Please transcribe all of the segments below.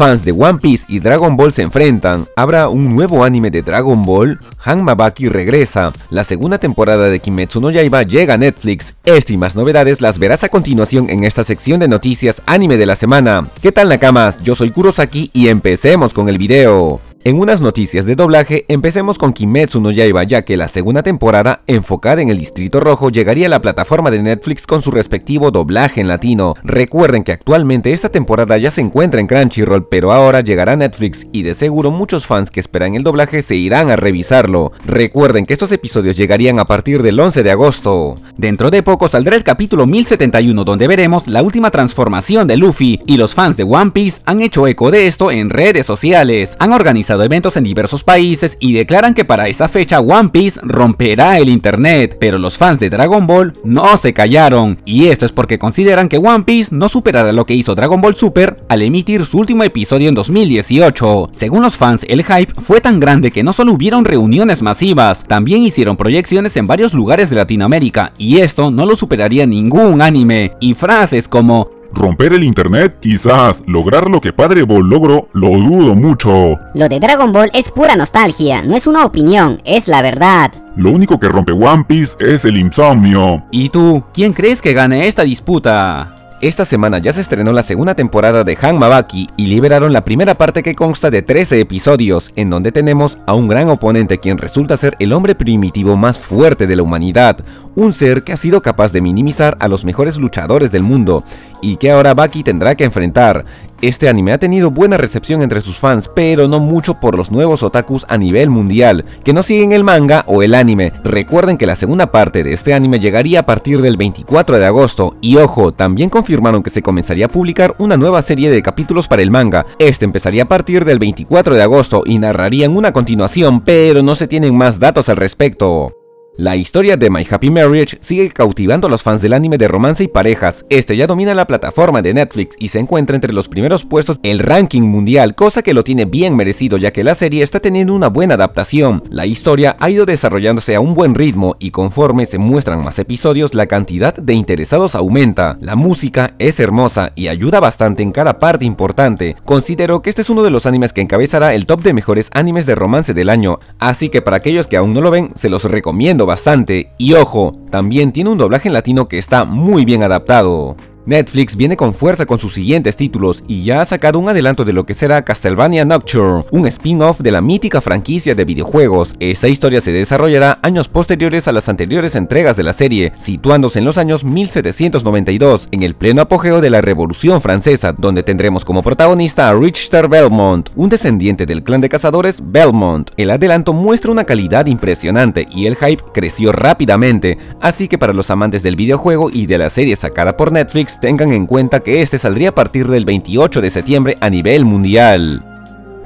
fans de One Piece y Dragon Ball se enfrentan, habrá un nuevo anime de Dragon Ball, Han Mabaki regresa, la segunda temporada de Kimetsu no Yaiba llega a Netflix, estas y más novedades las verás a continuación en esta sección de noticias anime de la semana. ¿Qué tal Nakamas? Yo soy Kurosaki y empecemos con el video. En unas noticias de doblaje, empecemos con Kimetsu no Yaiba, ya que la segunda temporada, enfocada en el Distrito Rojo, llegaría a la plataforma de Netflix con su respectivo doblaje en latino. Recuerden que actualmente esta temporada ya se encuentra en Crunchyroll, pero ahora llegará a Netflix y de seguro muchos fans que esperan el doblaje se irán a revisarlo. Recuerden que estos episodios llegarían a partir del 11 de agosto. Dentro de poco saldrá el capítulo 1071 donde veremos la última transformación de Luffy y los fans de One Piece han hecho eco de esto en redes sociales. Han organizado eventos en diversos países y declaran que para esta fecha One Piece romperá el internet, pero los fans de Dragon Ball no se callaron, y esto es porque consideran que One Piece no superará lo que hizo Dragon Ball Super al emitir su último episodio en 2018. Según los fans, el hype fue tan grande que no solo hubieron reuniones masivas, también hicieron proyecciones en varios lugares de Latinoamérica, y esto no lo superaría ningún anime, y frases como Romper el internet, quizás. Lograr lo que Padre Ball logró, lo dudo mucho. Lo de Dragon Ball es pura nostalgia, no es una opinión, es la verdad. Lo único que rompe One Piece es el insomnio. ¿Y tú? ¿Quién crees que gane esta disputa? Esta semana ya se estrenó la segunda temporada de Han Baki y liberaron la primera parte que consta de 13 episodios, en donde tenemos a un gran oponente quien resulta ser el hombre primitivo más fuerte de la humanidad, un ser que ha sido capaz de minimizar a los mejores luchadores del mundo y que ahora Baki tendrá que enfrentar. Este anime ha tenido buena recepción entre sus fans, pero no mucho por los nuevos otakus a nivel mundial, que no siguen el manga o el anime. Recuerden que la segunda parte de este anime llegaría a partir del 24 de agosto, y ojo, también confirmaron que se comenzaría a publicar una nueva serie de capítulos para el manga. Este empezaría a partir del 24 de agosto y narrarían una continuación, pero no se tienen más datos al respecto. La historia de My Happy Marriage sigue cautivando a los fans del anime de romance y parejas. Este ya domina la plataforma de Netflix y se encuentra entre los primeros puestos el ranking mundial, cosa que lo tiene bien merecido ya que la serie está teniendo una buena adaptación. La historia ha ido desarrollándose a un buen ritmo y conforme se muestran más episodios la cantidad de interesados aumenta. La música es hermosa y ayuda bastante en cada parte importante. Considero que este es uno de los animes que encabezará el top de mejores animes de romance del año, así que para aquellos que aún no lo ven se los recomiendo bastante y ojo, también tiene un doblaje en latino que está muy bien adaptado. Netflix viene con fuerza con sus siguientes títulos y ya ha sacado un adelanto de lo que será Castlevania Nocturne, un spin-off de la mítica franquicia de videojuegos. Esta historia se desarrollará años posteriores a las anteriores entregas de la serie, situándose en los años 1792, en el pleno apogeo de la Revolución Francesa, donde tendremos como protagonista a Richter Belmont, un descendiente del clan de cazadores Belmont. El adelanto muestra una calidad impresionante y el hype creció rápidamente, así que para los amantes del videojuego y de la serie sacada por Netflix, tengan en cuenta que este saldría a partir del 28 de septiembre a nivel mundial.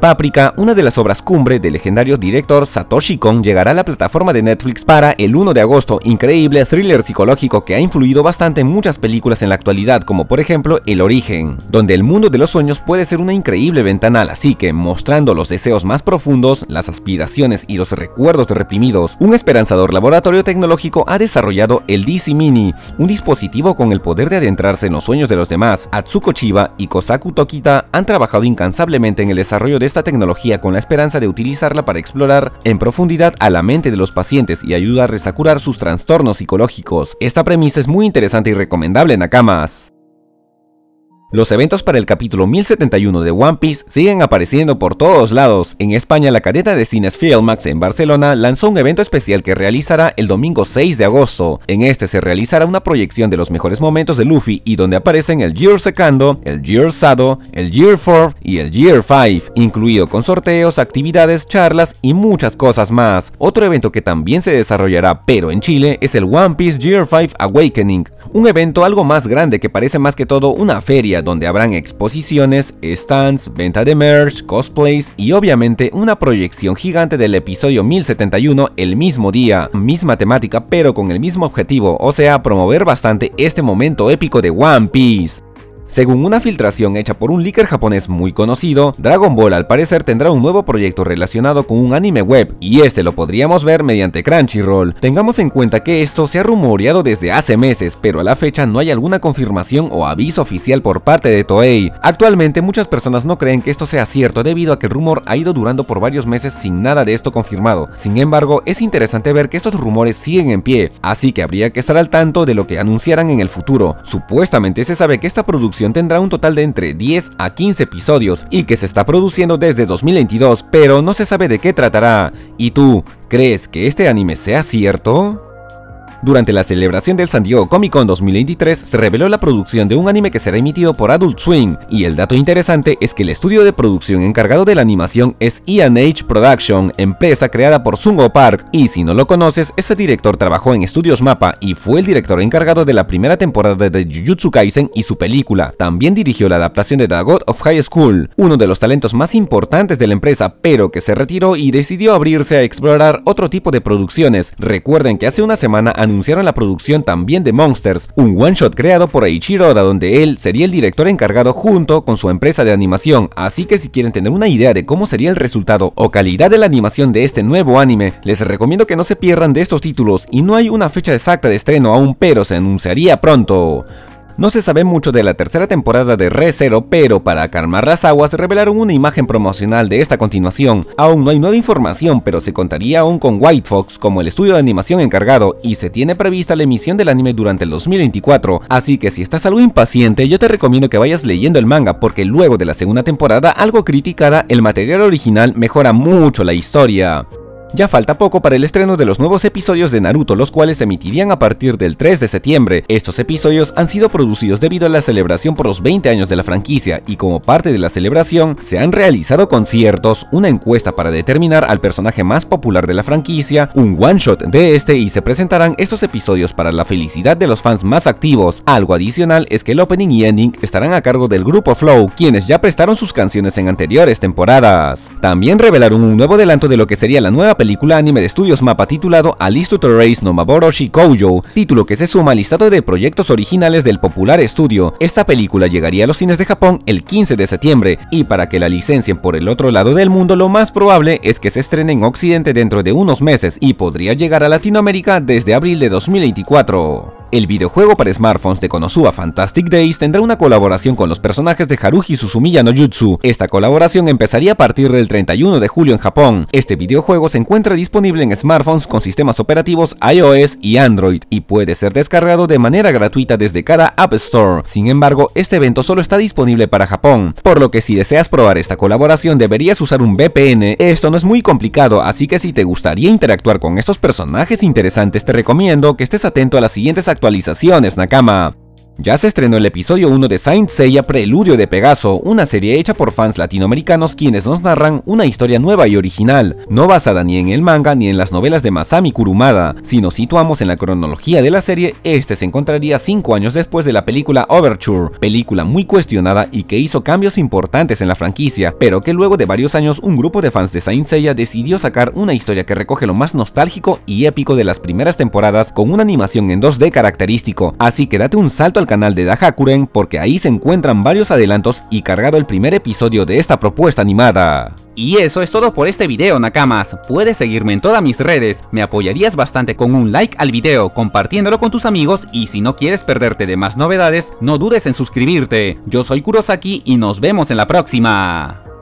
Paprika, una de las obras cumbre del legendario director Satoshi Kon, llegará a la plataforma de Netflix para el 1 de agosto, increíble thriller psicológico que ha influido bastante en muchas películas en la actualidad, como por ejemplo El Origen, donde el mundo de los sueños puede ser una increíble ventana así que mostrando los deseos más profundos, las aspiraciones y los recuerdos reprimidos. Un esperanzador laboratorio tecnológico ha desarrollado el DC Mini, un dispositivo con el poder de adentrarse en los sueños de los demás. Atsuko Chiba y Kosaku Tokita han trabajado incansablemente en el desarrollo de esta tecnología con la esperanza de utilizarla para explorar en profundidad a la mente de los pacientes y ayudarles a curar sus trastornos psicológicos. Esta premisa es muy interesante y recomendable, en Nakamas. Los eventos para el capítulo 1071 de One Piece siguen apareciendo por todos lados. En España, la cadena de cines Filmax en Barcelona lanzó un evento especial que realizará el domingo 6 de agosto. En este se realizará una proyección de los mejores momentos de Luffy y donde aparecen el Year Secando, el Year Sado, el Year 4 y el Year 5, incluido con sorteos, actividades, charlas y muchas cosas más. Otro evento que también se desarrollará, pero en Chile, es el One Piece Year 5 Awakening, un evento algo más grande que parece más que todo una feria donde habrán exposiciones, stands, venta de merch, cosplays y obviamente una proyección gigante del episodio 1071 el mismo día, misma temática pero con el mismo objetivo, o sea, promover bastante este momento épico de One Piece. Según una filtración hecha por un leaker japonés muy conocido, Dragon Ball al parecer tendrá un nuevo proyecto relacionado con un anime web y este lo podríamos ver mediante Crunchyroll. Tengamos en cuenta que esto se ha rumoreado desde hace meses, pero a la fecha no hay alguna confirmación o aviso oficial por parte de Toei. Actualmente muchas personas no creen que esto sea cierto debido a que el rumor ha ido durando por varios meses sin nada de esto confirmado. Sin embargo, es interesante ver que estos rumores siguen en pie, así que habría que estar al tanto de lo que anunciaran en el futuro. Supuestamente se sabe que esta producción tendrá un total de entre 10 a 15 episodios y que se está produciendo desde 2022, pero no se sabe de qué tratará. ¿Y tú, crees que este anime sea cierto? Durante la celebración del San Diego Comic Con 2023 se reveló la producción de un anime que será emitido por Adult Swing, y el dato interesante es que el estudio de producción encargado de la animación es E&H Production, empresa creada por Sungo Park, y si no lo conoces, este director trabajó en Estudios Mapa y fue el director encargado de la primera temporada de Jujutsu Kaisen y su película. También dirigió la adaptación de The God of High School, uno de los talentos más importantes de la empresa, pero que se retiró y decidió abrirse a explorar otro tipo de producciones. Recuerden que hace una semana anunció anunciaron la producción también de Monsters, un one-shot creado por Eiichiro donde él sería el director encargado junto con su empresa de animación, así que si quieren tener una idea de cómo sería el resultado o calidad de la animación de este nuevo anime, les recomiendo que no se pierdan de estos títulos y no hay una fecha exacta de estreno aún pero se anunciaría pronto. No se sabe mucho de la tercera temporada de Re Zero, pero para calmar las aguas revelaron una imagen promocional de esta continuación. Aún no hay nueva información, pero se contaría aún con White Fox como el estudio de animación encargado y se tiene prevista la emisión del anime durante el 2024. Así que si estás algo impaciente, yo te recomiendo que vayas leyendo el manga porque luego de la segunda temporada algo criticada, el material original mejora mucho la historia. Ya falta poco para el estreno de los nuevos episodios de Naruto, los cuales se emitirían a partir del 3 de septiembre. Estos episodios han sido producidos debido a la celebración por los 20 años de la franquicia, y como parte de la celebración, se han realizado conciertos, una encuesta para determinar al personaje más popular de la franquicia, un one-shot de este y se presentarán estos episodios para la felicidad de los fans más activos. Algo adicional es que el opening y ending estarán a cargo del grupo Flow, quienes ya prestaron sus canciones en anteriores temporadas. También revelaron un nuevo adelanto de lo que sería la nueva película película anime de estudios MAPA titulado List to Race no Maboroshi Shikoujo, título que se suma al listado de proyectos originales del popular estudio. Esta película llegaría a los cines de Japón el 15 de septiembre, y para que la licencien por el otro lado del mundo, lo más probable es que se estrene en Occidente dentro de unos meses y podría llegar a Latinoamérica desde abril de 2024. El videojuego para smartphones de Konosuba Fantastic Days tendrá una colaboración con los personajes de Haruhi Suzumiya no Jutsu. Esta colaboración empezaría a partir del 31 de julio en Japón. Este videojuego se encuentra disponible en smartphones con sistemas operativos iOS y Android y puede ser descargado de manera gratuita desde cada App Store. Sin embargo, este evento solo está disponible para Japón, por lo que si deseas probar esta colaboración deberías usar un VPN. Esto no es muy complicado, así que si te gustaría interactuar con estos personajes interesantes te recomiendo que estés atento a las siguientes actualizaciones, Nakama. Ya se estrenó el episodio 1 de Saint Seiya Preludio de Pegaso, una serie hecha por fans latinoamericanos quienes nos narran una historia nueva y original, no basada ni en el manga ni en las novelas de Masami Kurumada. Si nos situamos en la cronología de la serie, este se encontraría 5 años después de la película Overture, película muy cuestionada y que hizo cambios importantes en la franquicia, pero que luego de varios años un grupo de fans de Saint Seiya decidió sacar una historia que recoge lo más nostálgico y épico de las primeras temporadas con una animación en 2D característico, así que date un salto canal de Dahakuren porque ahí se encuentran varios adelantos y cargado el primer episodio de esta propuesta animada. Y eso es todo por este video Nakamas, puedes seguirme en todas mis redes, me apoyarías bastante con un like al video, compartiéndolo con tus amigos y si no quieres perderte de más novedades, no dudes en suscribirte. Yo soy Kurosaki y nos vemos en la próxima.